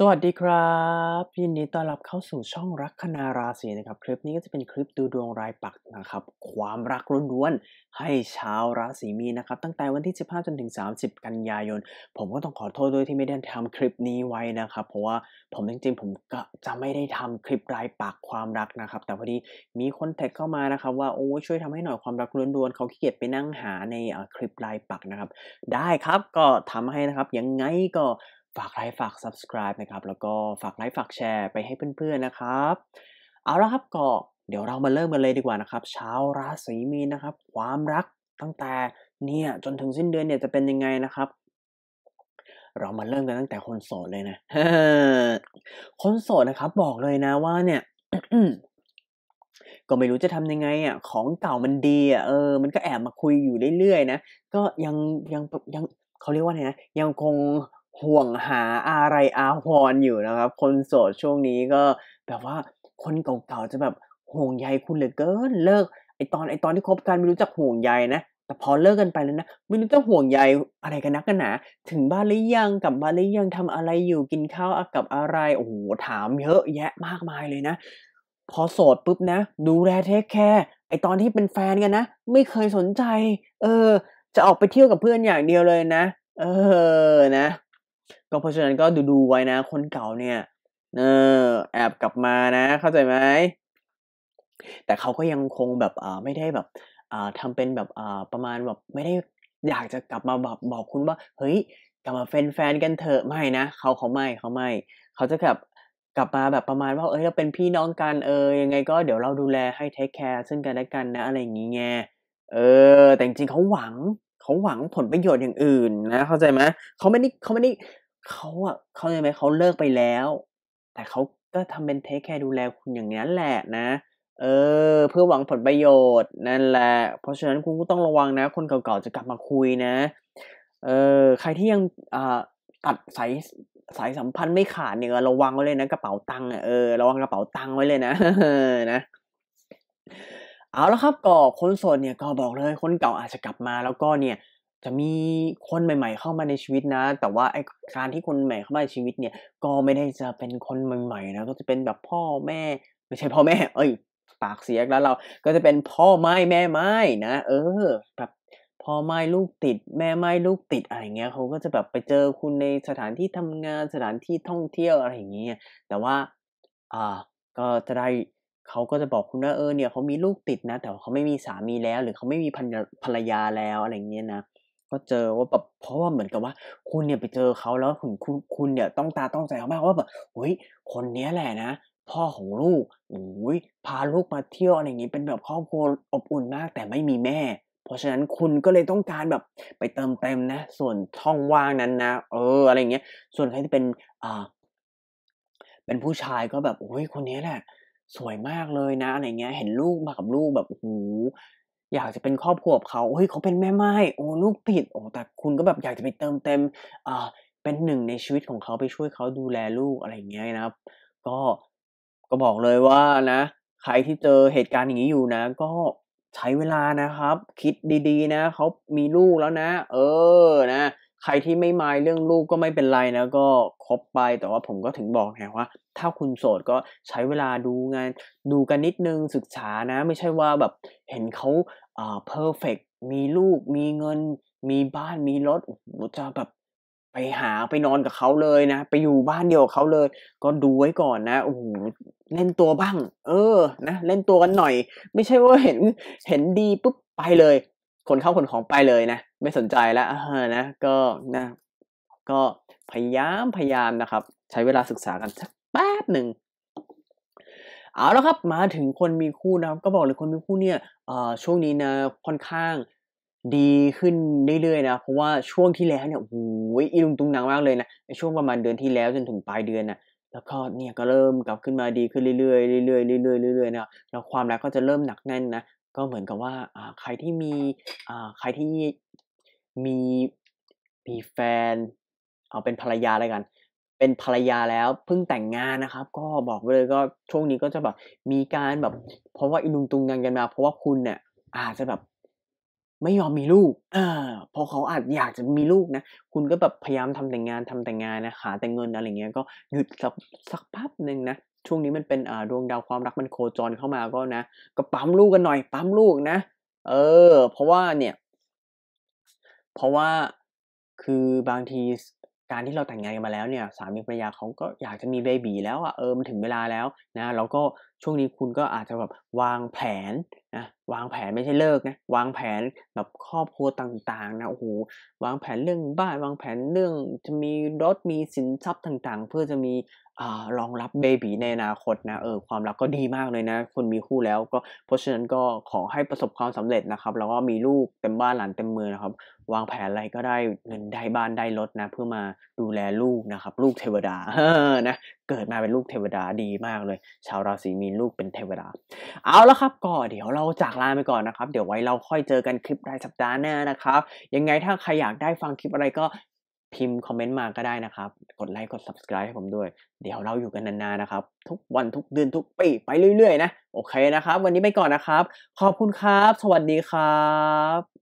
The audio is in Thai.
สวัสดีครับยินดีต้อนรับเข้าสู่ช่องรักคณาราศีนะครับ คลิปนี้ก็จะเป็นคลิปดูดวงรายปักนะครับ ความรักล้วนๆให้ชาวราศีมีนะครับ ตั้งแต่วันที่15จนถึง 30กันยายน ผมก็ต้องขอโทษด้วยที่ไม่ได้ทำคลิปนี้ไว้นะครับ เพราะว่าผมจริงๆ ผมก็จะไม่ได้ทำคลิปรายปักความรักนะครับ แต่พอดีมีคนแท็กเข้ามานะครับ ว่าโอ้ช่วยทำให้หน่อยความรักล้วนๆเขาขี้เกียจไปนั่งหาในคลิปรายปักนะครับ ได้ครับก็ทำให้นะครับยังไงก็ฝากไลค์ฝาก subscribe นะครับ แล้วก็ฝากไลค์ฝาก แชร์ไปให้เพื่อนๆนะครับ เอาละครับก็เดี๋ยวเรามาเริ่มกันเลยดีกว่านะครับชาวราศีมีนนะครับ ความรักตั้งแต่ เนี่ย จนถึงสิ้นเดือนเนี่ยจะเป็นยังไงนะครับ เรามาเริ่มกันตั้งแต่คนโสดเลยนะคนโสดนะครับ บอกเลยนะว่าเนี่ยก็ไม่รู้จะทำยังไงอ่ะของเก่ามันดีอ่ะเออ มันก็แอบมาคุยอยู่เรื่อยๆนะ ก็ยังยังยังเขาเรียกว่าไงนะยังคงห่วงหาอะไรอาหร์อยู่นะครับคนโสดช่วงนี้ก็ แบบว่าคนเก่าๆจะแบบห่วงใยคุณเหลือเกินเลิกไอตอนไอตอนที่คบกันไม่รู้จักห่วงใยนะแต่พอเลิกกันไปแล้วนะไม่รู้จะห่วงใยอะไรกันนักกันหนาถึงบ้านหรือยังกลับบ้านหรือยังทำอะไรอยู่กินข้าวกับอะไรโอ้โหถามเยอะแยะมากมายเลยนะ พอโสดปุ๊บนะดูแลเทคแคร์ไอตอนที่เป็นแฟนกันนะไม่เคยสนใจ เออ จะออกไปเที่ยวกับเพื่อนอย่างเดียวเลยนะเออ นะก็เพราะฉะนั้นก็ดูดูไว้นะ คนเก่าเนี่ย เออ แอบกลับมานะเข้าใจไหมแต่เขาก็ยังคงแบบอ่าไม่ได้แบบอ่าทำเป็นแบบอ่าประมาณแบบ ไม่ได้อยากจะกลับมาแบบบอกคุณว่าเฮ้ย กลับมาแฟนๆกันเถอะไม่นะเขาเขาไม่เขาไม่เขาจะกลับกลับมาแบบประมาณว่าเอ้ยเราเป็นพี่น้องกันเออยังไง ก็เดี๋ยวเราดูแลให้เทคแคร์ซึ่งกันและกันนะ อะไรอย่างงี้ไงเออ แต่จริงเขาหวังเขาหวังผลประโยชน์อย่างอื่น นะเข้าใจไหมเขาไม่ได้เขาไม่ได้เขาอะเขาใช่ไหมเขาเลิกไปแล้ว แต่เขาก็ทำเป็นเทคแคร์ดูแลคุณอย่างนั้นแหละนะ เออเพื่อหวังผลประโยชน์นั่นแหละเพราะฉะนั้นคุณก็ต้องระวังนะ คนเก่าๆจะกลับมาคุยนะเออใครที่ยังอ่าตัดสายสายสัมพันธ์ไม่ขาดเนี่ย ระวังไว้เลยนะกระเป๋าตังค์เออระวังกระเป๋าตังค์ไว้เลยนะนะเอาแล้วครับก็คนโสดเนี่ย ก็บอกเลยคนเก่าอาจจะกลับมาแล้วก็เนี่ยจะมีคนใหม่ๆเข้ามาในชีวิตนะ แต่ว่าไอการที่คนใหม่เข้ามาในชีวิตเนี่ย ก็ไม่ได้จะเป็นคนใหม่ๆนะก็จะเป็นแบบพ่อแม่ ไม่ใช่พ่อแม่ เอ้ยปากเสียแล้วเราก็จะเป็นพ่อไม้แม่ไม้นะเออแบบพ่อไม้ลูกติดแม่ไม้ลูกติดอะไรเงี้ยเขาก็จะแบบไปเจอคุณในสถานที่ทำงานสถานที่ท่องเที่ยวอะไรอย่างเงี้ยแต่ว่า อ่า ก็จะได้เขาก็จะบอกคุณว่าเออเนี่ยเขามีลูกติดนะแต่เขาไม่มีสามีแล้ว หรือเขาไม่มีภรรยาแล้วอะไรเงี้ยนะก็เจอว่าแบบเพราะว่าเหมือนกับว่า คุณเนี่ยไปเจอเขาแล้วคุณคุณคุณเนี่ยต้องตาต้องใจเขามาก ว่าแบบเฮ้ยคนเนี้ยแหละนะพ่อของลูกโอ้ยพาลูกมาเที่ยวอะไรอย่างนี้เป็นแบบครอบครัวอบอุ่นมากแต่ไม่มีแม่ เพราะฉะนั้นคุณก็เลยต้องการแบบ ไปเติมเต็มนะ ส่วนช่องว่างนั้นนะเอออะไรอย่างเงี้ยส่วนใครที่เป็นอ่าเป็นผู้ชายก็แบบโอ้ยคนนี้แหละสวยมากเลยนะอะไรเงี้ย เห็นลูกมากับลูกแบบโอ้โหอยากจะเป็นครอบครัวเขาเฮ้ย เขาเป็นแม่ไม้ โอ้ลูกผิด โอ้แต่คุณก็แบบอยากจะไปเติมเต็ม อ่า เป็นหนึ่งในชีวิตของเขาไปช่วยเขาดูแลลูกอะไรอย่างเงี้ยนะครับ ก็ ก็บอกเลยว่านะ ใครที่เจอเหตุการณ์อย่างนี้อยู่นะ ก็ใช้เวลานะครับ คิดดีๆนะเขามีลูกแล้วนะ เออ นะใครที่ไม่มายเรื่องลูกก็ไม่เป็นไรนะก็คบไปแต่ว่าผมก็ถึงบอกไงว่า ถ้าคุณโสดก็ใช้เวลาดูงาน ดูกันนิดนึงศึกษานะ ไม่ใช่ว่าแบบเห็นเขาเอ่อเพอร์เฟกมีลูกมีเงิน มีบ้านมีรถจะแบบ ไปหาไปนอนกับเขาเลยนะไปอยู่บ้านเดียวกับเขาเลย ก็ดูไว้ก่อนนะโอ้โหเล่นตัวบ้าง เออนะเล่นตัวกันหน่อย ไม่ใช่ว่าเห็นเห็นดีปุ๊บไปเลยคนเข้าคนของไปเลยนะไม่สนใจแล้วนะก็นะ ก็พยายามพยายามนะครับ ใช้เวลาศึกษากันสักแป๊บหนึ่งเอาแล้วครับมาถึงคนมีคู่นะก็บอกเลยคนมีคู่เนี่ยช่วงนี้นะ ค่อนข้างดีขึ้นเรื่อยๆนะเพราะว่าช่วงที่แล้วเนี่ยโอ้โหอีลุงตุงหนังมากเลยนะในช่วงประมาณเดือนที่แล้วจนถึงปลายเดือนนะแล้วก็เนี่ยก็เริ่มกลับขึ้นมาดีขึ้นเรื่อยๆเรื่อยๆเรื่อยๆเรื่อยๆนะแล้วความรักก็จะเริ่มหนักแน่นนะก็เหมือนกับว่าใครที่มีใครที่มี มีแฟน เอาเป็นภรรยาอะไรกัน เป็นภรรยาแล้ว เพิ่งแต่งงานนะครับ ก็บอกไปเลยก็ช่วงนี้ก็จะแบบ มีการแบบ เพราะว่าอินุงตุงงันกันมา เพราะว่าคุณเนี่ยอาจจะแบบ ไม่ยอมมีลูก เออพอเขาอาจอยากจะมีลูกนะ คุณก็แบบ พยายามทำแต่งงานทำแต่งงานนะหาแต่งเงินอะไรเงี้ย ก็หยุดสักสักพักหนึ่งนะช่วงนี้มันเป็นดวงดาวความรักมันโคจรเข้ามาก็นะ ก็ปั๊มลูกกันหน่อยปั๊มลูกนะเออเพราะว่าเนี่ย เพราะว่าคือบางทีการที่เราแต่งงานกันมาแล้วเนี่ย สามีภรรยาเขาก็อยากจะมีเบบีแล้วอะ่ะเออมันถึงเวลาแล้ว นะเราก็ช่วงนี้คุณก็อาจจะแบบวางแผนนะวางแผนไม่ใช่เลิกนะวางแผนแบบครอบครัวต่างๆนะโอ้โหวางแผนเรื่องบ้าน วางแผนเรื่องจะมีรถมีสินทรัพย์ต่างๆ เพื่อจะมีอ่ารองรับเบบีในอนาคตนะเออความรักก็ดีมากเลยนะคนมีคู่แล้ว ก็เพราะฉะนั้นก็ขอให้ประสบความสำเร็จนะครับแล้วก็มีลูกเต็มบ้านหลานเต็มมือนะครับ วางแผนอะไรก็ได้เงินได้บ้านได้รถนะเพื่อมาดูแลลูกนะครับลูกเทวดาเ้อนะเกิดมาเป็นลูกเทวดาดีมากเลย ชาวราศีมีีลูกเป็นเทวดาเอาละครับก็เดี๋ยวเราจากลาไปก่อนนะครับ เดี๋ยวไว้เราค่อยเจอกันคลิปรายสัปดาห์หน้านะครับยังไงถ้าใครอยากได้ฟังคลิปอะไรก็พิมพ์คอมเมนต์มาก็ได้นะครับกดไลค์กด subscribe ให้ผมด้วย เดี๋ยวเราอยู่กันนานๆนะครับทุกวันทุกเดือนทุกปีไปเรื่อยๆนะโอเคนะครับ วันนี้ไปก่อนนะครับ ขอบคุณครับ สวัสดีครับ